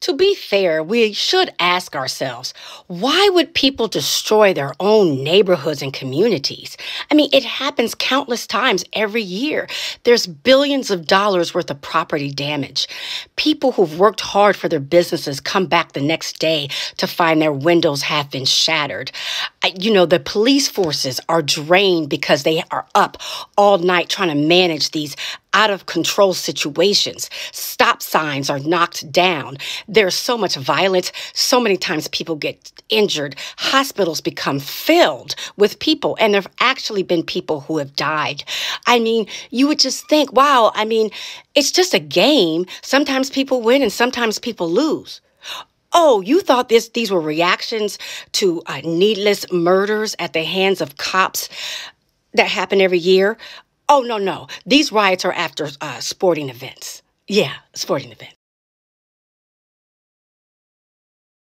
To be fair, we should ask ourselves why would people destroy their own neighborhoods and communities? I mean, it happens countless times every year. There's billions of dollars worth of property damage. People who've worked hard for their businesses come back the next day to find their windows have been shattered. You know, the police forces are drained because they are up all night trying to manage these out of control situations. Stop signs are knocked down. There's so much violence. So many times people get injured. Hospitals become filled with people, and there have actually been people who have died. I mean, you would just think, wow, I mean, it's just a game. Sometimes people win and sometimes people lose. Oh, you thought this these were reactions to uh, needless murders at the hands of cops that happen every year? Oh, no, no. These riots are after uh, sporting events. Yeah, sporting events.